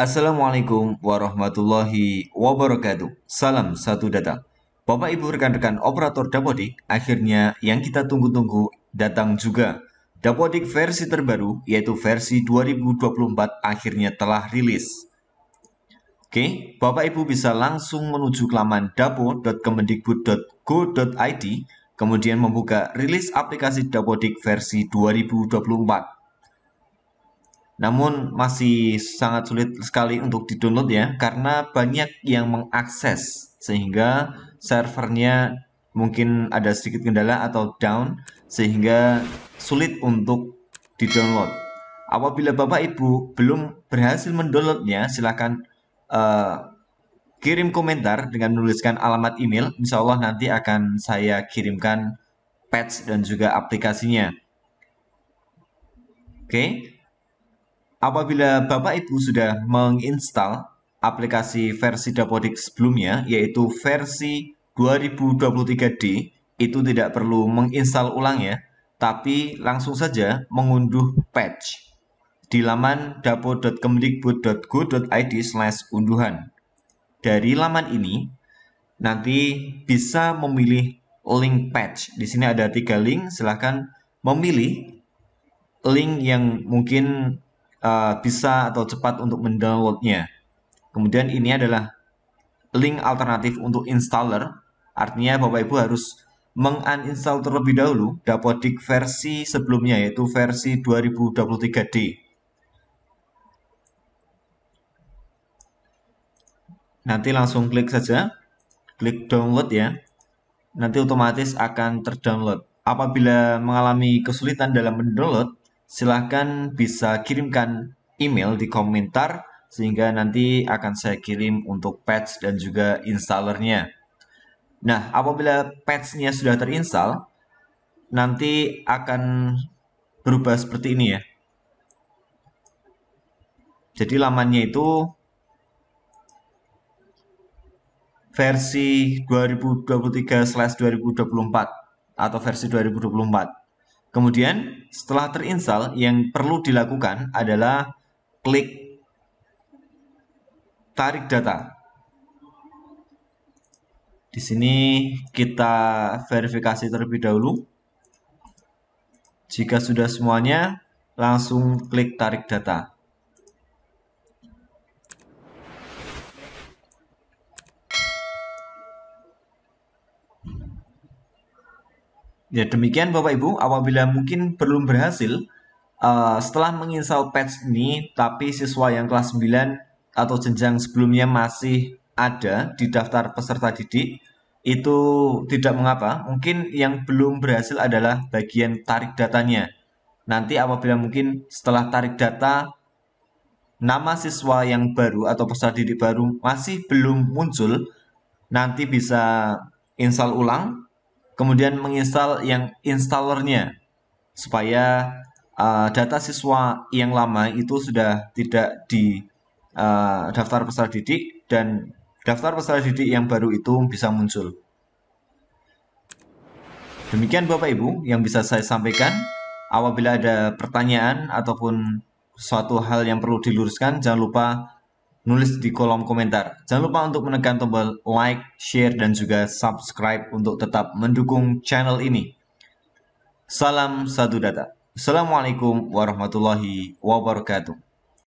Assalamualaikum warahmatullahi wabarakatuh. Salam satu data. Bapak Ibu rekan-rekan operator Dapodik, akhirnya yang kita tunggu-tunggu datang juga. Dapodik versi terbaru yaitu versi 2024 akhirnya telah rilis. Oke, Bapak Ibu bisa langsung menuju ke laman dapo.kemendikbud.go.id kemudian membuka rilis aplikasi Dapodik versi 2024. Namun masih sangat sulit sekali untuk di download ya karena banyak yang mengakses sehingga servernya mungkin ada sedikit kendala atau down sehingga sulit untuk di download Apabila Bapak Ibu belum berhasil mendownloadnya silahkan uh, eh, kirim komentar dengan menuliskan alamat email. Insya Allah nanti akan saya kirimkan patch dan juga aplikasinya. Oke, okay. Apabila Bapak Ibu sudah menginstal aplikasi versi Dapodik sebelumnya, yaitu versi 2023D, itu tidak perlu menginstal ulang ya, tapi langsung saja mengunduh patch di laman dapo.kemdikbud.go.id slash unduhan. Dari laman ini, nanti bisa memilih link patch. Di sini ada tiga link, silahkan memilih link yang mungkin uh, bisa atau cepat untuk mendownloadnya. Kemudian ini adalah link alternatif untuk installer, artinya Bapak Ibu harus menguninstall terlebih dahulu Dapodik versi sebelumnya yaitu versi 2023D. Nanti langsung klik saja, klik download ya. Nanti otomatis akan terdownload. Apabila mengalami kesulitan dalam mendownload, silahkan bisa kirimkan email di komentar sehingga nanti akan saya kirim untuk patch dan juga installernya. Nah, apabila patchnya sudah terinstall, nanti akan berubah seperti ini ya. Jadi lamannya itu versi 2023/2024 atau versi 2024. Kemudian setelah terinstall yang perlu dilakukan adalah klik tarik data. Di sini kita verifikasi terlebih dahulu. Jika sudah semuanya, langsung klik tarik data. Ya demikian Bapak Ibu, apabila mungkin belum berhasil, uh, setelah menginstal patch ini, tapi siswa yang kelas 9 atau jenjang sebelumnya masih ada di daftar peserta didik, itu tidak mengapa. Mungkin yang belum berhasil adalah bagian tarik datanya. Nanti apabila mungkin setelah tarik data, nama siswa yang baru atau peserta didik baru masih belum muncul, nanti bisa install ulang kemudian menginstal yang installernya supaya uh, data siswa yang lama itu sudah tidak di uh, daftar peserta didik dan daftar peserta didik yang baru itu bisa muncul. Demikian Bapak Ibu yang bisa saya sampaikan. Apabila ada pertanyaan ataupun suatu hal yang perlu diluruskan, jangan lupa nulis di kolom komentar. Jangan lupa untuk menekan tombol like, share, dan juga subscribe untuk tetap mendukung channel ini. Salam satu data. Assalamualaikum warahmatullahi wabarakatuh.